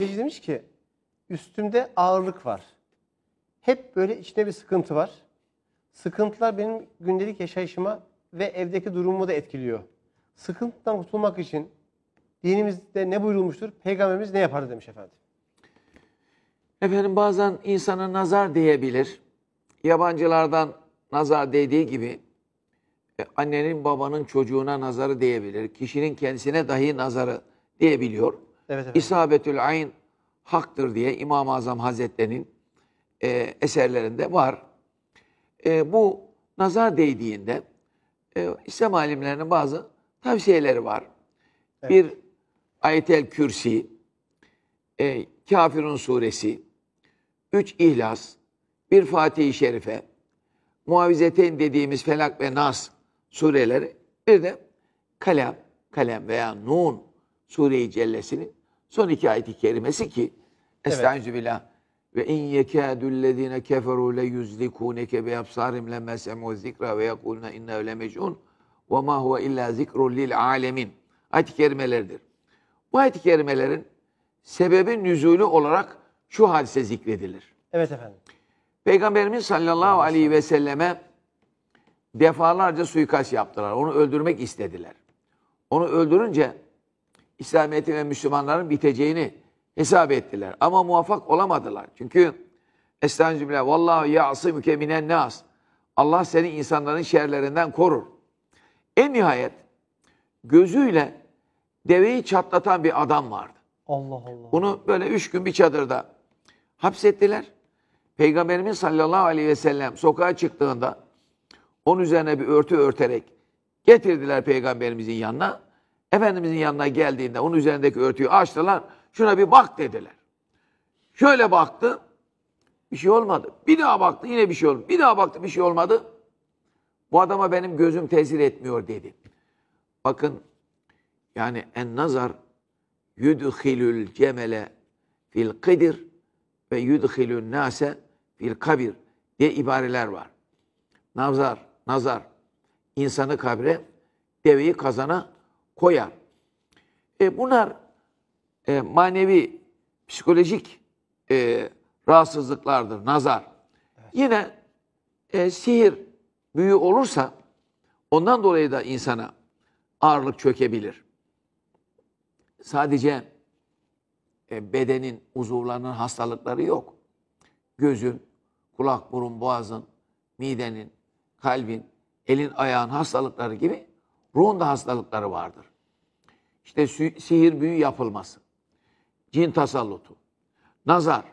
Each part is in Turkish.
Gazeteci demiş ki üstümde ağırlık var. Hep böyle içinde bir sıkıntı var. Sıkıntılar benim gündelik yaşayışıma ve evdeki durumumu da etkiliyor. Sıkıntıdan kurtulmak için dinimizde ne buyurulmuştur? Peygamberimiz ne yapardı demiş efendim. Efendim bazen insana nazar diyebilir. Yabancılardan nazar dediği gibi e, annenin babanın çocuğuna nazarı diyebilir. Kişinin kendisine dahi nazarı diyebiliyor. Evet, İsabetül ayn haktır diye İmam-ı Azam Hazretleri'nin e, eserlerinde var. E, bu nazar değdiğinde e, İslam alimlerinin bazı tavsiyeleri var. Evet. Bir Ayetel Kürsi, e, Kafirun Suresi, üç ihlas, bir Fatihi Şerife, Muavizeteyn dediğimiz Felak ve Nas sureleri, bir de Kalem, Kalem veya Nun Sure-i Cellesi'nin Son iki ayeti i kerimesi ki Estaizu billah ve in yekâdüllezîne keferû le yüzlikûneke bi absârim lemme semû zikra ve yekûlne inne le mecnun ve ma huve illa zikrun lil alemin. Ayet-i kerimelerdir. Bu ayet-i kerimelerin sebebi nüzulü olarak şu hadise zikredilir. Evet efendim. Peygamberimiz sallallahu aleyhi ve selleme defalarca suikast yaptılar. Onu öldürmek istediler. Onu öldürünce İslamiyet'in ve Müslümanların biteceğini hesap ettiler. Ama muvaffak olamadılar. Çünkü Estağfirullah. Vallahu ya'simuke minen nas. Allah seni insanların şerlerinden korur. En nihayet gözüyle deveyi çatlatan bir adam vardı. Allah Allah. Bunu böyle üç gün bir çadırda hapsettiler. Peygamberimiz sallallahu aleyhi ve sellem sokağa çıktığında onun üzerine bir örtü örterek getirdiler peygamberimizin yanına. Efendimizin yanına geldiğinde onun üzerindeki örtüyü açtılar. Şuna bir bak dediler. Şöyle baktı. Bir şey olmadı. Bir daha baktı yine bir şey olmadı. Bir daha baktı bir şey olmadı. Bu adama benim gözüm tesir etmiyor dedi. Bakın yani en nazar yudhilül cemele fil kıdir ve yudhilün nase fil kabir diye ibareler var. Nazar, nazar insanı kabre, deveyi kazana koyar. E bunlar e, manevi, psikolojik e, rahatsızlıklardır, nazar. Evet. Yine e, sihir büyü olursa ondan dolayı da insana ağırlık çökebilir. Sadece e, bedenin uzuvlarının hastalıkları yok. Gözün, kulak, burun, boğazın, midenin, kalbin, elin, ayağın hastalıkları gibi ruhun da hastalıkları vardır. İşte sihir büyü yapılması, cin tasallutu, nazar.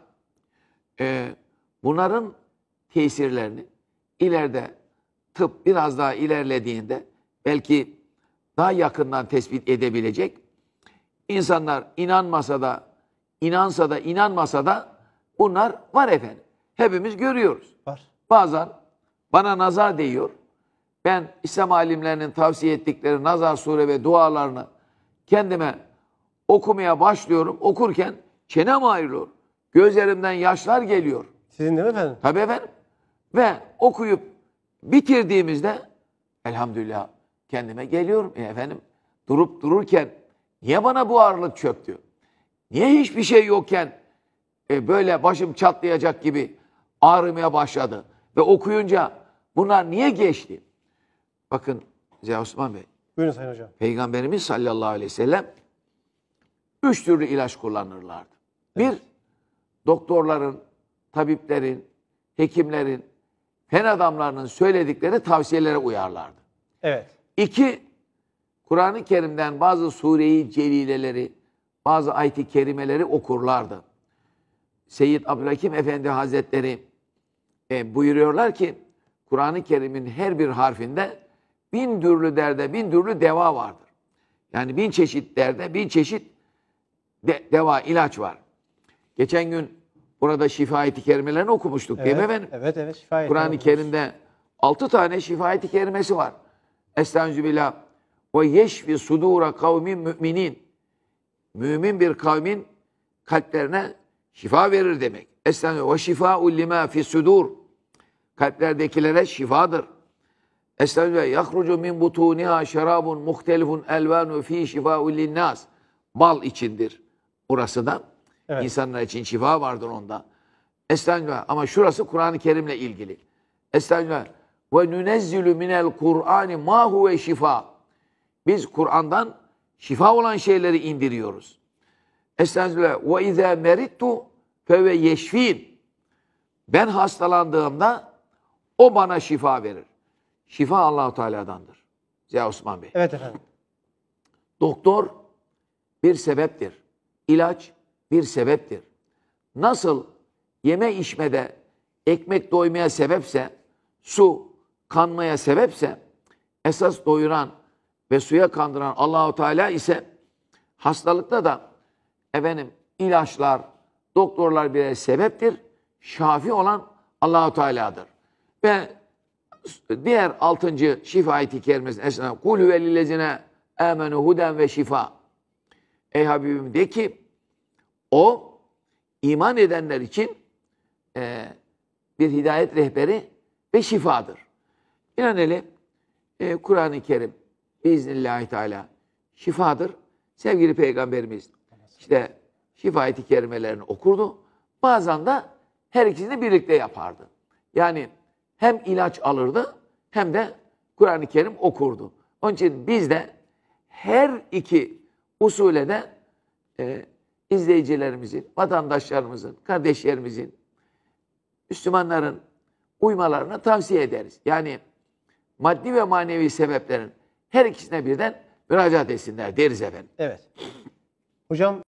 E, bunların tesirlerini ileride tıp biraz daha ilerlediğinde belki daha yakından tespit edebilecek. insanlar inanmasa da, inansa da, inanmasa da bunlar var efendim. Hepimiz görüyoruz. Var. Bazen bana nazar değiyor. Ben İslam alimlerinin tavsiye ettikleri nazar sure ve dualarını kendime okumaya başlıyorum. Okurken çenem ayrılıyor. Gözlerimden yaşlar geliyor. Sizin değil mi efendim? Tabii efendim. Ve okuyup bitirdiğimizde elhamdülillah kendime geliyorum. E efendim durup dururken niye bana bu ağırlık çöktü? Niye hiçbir şey yokken e, böyle başım çatlayacak gibi ağrımaya başladı? Ve okuyunca bunlar niye geçti? Bakın Ziya Osman Bey Buyurun Sayın Hocam. Peygamberimiz sallallahu aleyhi ve sellem üç türlü ilaç kullanırlardı. Evet. Bir, doktorların, tabiplerin, hekimlerin, fen adamlarının söyledikleri tavsiyelere uyarlardı. Evet. İki, Kur'an-ı Kerim'den bazı sureyi celileleri, bazı ayet-i kerimeleri okurlardı. Seyyid Abdülhakim Efendi Hazretleri e, buyuruyorlar ki, Kur'an-ı Kerim'in her bir harfinde bin türlü derde bin türlü deva vardır. Yani bin çeşit derde bin çeşit de, deva, ilaç var. Geçen gün burada şifa-i kerimelerini okumuştuk evet, değil mi efendim? Evet evet şifa Kur'an-ı Kerim'de altı tane şifa-i kerimesi var. Estağfirullah. Ve yeşfi sudura kavmin müminin. Mümin bir kavmin kalplerine şifa verir demek. Estağfirullah. Ve şifa ullima fi sudur. Kalplerdekilere şifadır. Estağfirullah. Yahrucu min butuniha şerabun muhtelifun elvanu fi şifa'u linnas. Bal içindir orası da. Evet. İnsanlar için şifa vardır onda. Estağfirullah. Ama şurası Kur'an-ı Kerim'le ilgili. Estağfirullah. Ve nünezzülü minel Kur'ani ma huve şifa. Biz Kur'an'dan şifa olan şeyleri indiriyoruz. Estağfirullah. Ve izâ merittu feve yeşfîn. Ben hastalandığımda o bana şifa verir. Şifa Allahu Teala'dandır. Ziya Osman Bey. Evet efendim. Doktor bir sebeptir. İlaç bir sebeptir. Nasıl yeme içmede ekmek doymaya sebepse, su kanmaya sebepse, esas doyuran ve suya kandıran Allahu Teala ise hastalıkta da efendim ilaçlar, doktorlar bile sebeptir. Şafi olan Allahu Teala'dır. Ve diğer altıncı şifa ayeti kerimesi esnasında kul velillezine amenu huden ve şifa. Ey Habibim de ki o iman edenler için e, bir hidayet rehberi ve şifadır. İnaneli e, Kur'an-ı Kerim biiznillahü teala şifadır. Sevgili Peygamberimiz işte şifa ayeti kerimelerini okurdu. Bazen de her ikisini birlikte yapardı. Yani hem ilaç alırdı hem de Kur'an-ı Kerim okurdu. Onun için biz de her iki usule de e, izleyicilerimizin, vatandaşlarımızın, kardeşlerimizin, Müslümanların uymalarını tavsiye ederiz. Yani maddi ve manevi sebeplerin her ikisine birden müracaat etsinler deriz efendim. Evet. Hocam